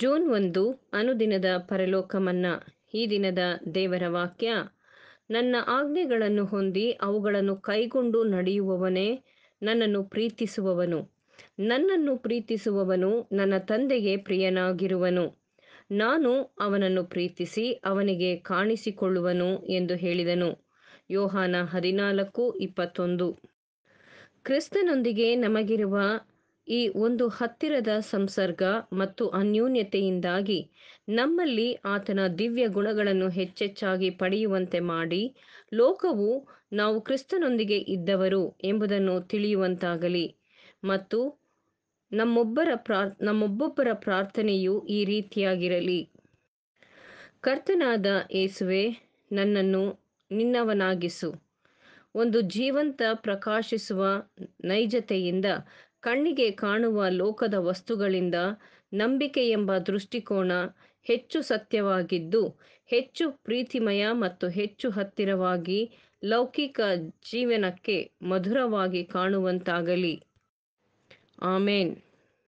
June ಒಂದು ಅನುದಿನದ ಪರಲೋಕ ಈ ದಿನದ ದೇವರ ವಾಕ್ಯ ನನ್ನ ಆಜ್ಞೆಗಳನ್ನು ಹೊಂದಿ ಅವುಗಳನ್ನು ಕೈಗೊಂಡು ನಡೆಯುವವನೇ ನನ್ನನ್ನು ಪ್ರೀತಿಸುವವನು ನನ್ನನ್ನು ಪ್ರೀತಿಸುವವನು ನನ್ನ ತಂದೆಗೆ ಪ್ರಿಯನಾಗಿರುವನು ನಾನು ಅವನನ್ನು ಪ್ರೀತಿಸಿ ಅವನಿಗೆ ಕಾಣಿಸಿಕೊಳ್ಳುವನು ಎಂದು ಹೇಳಿದನು ಯೋಹಾನ ಹದಿನಾಲ್ಕು ಇಪ್ಪತ್ತೊಂದು ಕ್ರಿಸ್ತನೊಂದಿಗೆ ನಮಗಿರುವ ಈ ಒಂದು ಹತ್ತಿರದ ಸಂಸರ್ಗ ಮತ್ತು ಅನ್ಯೋನ್ಯತೆಯಿಂದಾಗಿ ನಮ್ಮಲ್ಲಿ ಆತನ ದಿವ್ಯ ಗುಣಗಳನ್ನು ಹೆಚ್ಚೆಚ್ಚಾಗಿ ಪಡೆಯುವಂತೆ ಮಾಡಿ ಲೋಕವು ನಾವು ಕ್ರಿಸ್ತನೊಂದಿಗೆ ಇದ್ದವರು ಎಂಬುದನ್ನು ತಿಳಿಯುವಂತಾಗಲಿ ಮತ್ತು ನಮ್ಮೊಬ್ಬರ ಪ್ರಾರ್ ನಮ್ಮೊಬ್ಬೊಬ್ಬರ ಪ್ರಾರ್ಥನೆಯು ಈ ರೀತಿಯಾಗಿರಲಿ ಕರ್ತನಾದ ಏಸುವೆ ನನ್ನನ್ನು ನಿನ್ನವನಾಗಿಸು ಒಂದು ಜೀವಂತ ಪ್ರಕಾಶಿಸುವ ನೈಜತೆಯಿಂದ ಕಣ್ಣಿಗೆ ಕಾಣುವ ಲೋಕದ ವಸ್ತುಗಳಿಂದ ನಂಬಿಕೆ ಎಂಬ ದೃಷ್ಟಿಕೋನ ಹೆಚ್ಚು ಸತ್ಯವಾಗಿದ್ದು ಹೆಚ್ಚು ಪ್ರೀತಿಮಯ ಮತ್ತು ಹೆಚ್ಚು ಹತ್ತಿರವಾಗಿ ಲೌಕಿಕ ಜೀವನಕ್ಕೆ ಮಧುರವಾಗಿ ಕಾಣುವಂತಾಗಲಿ ಆಮೇನ್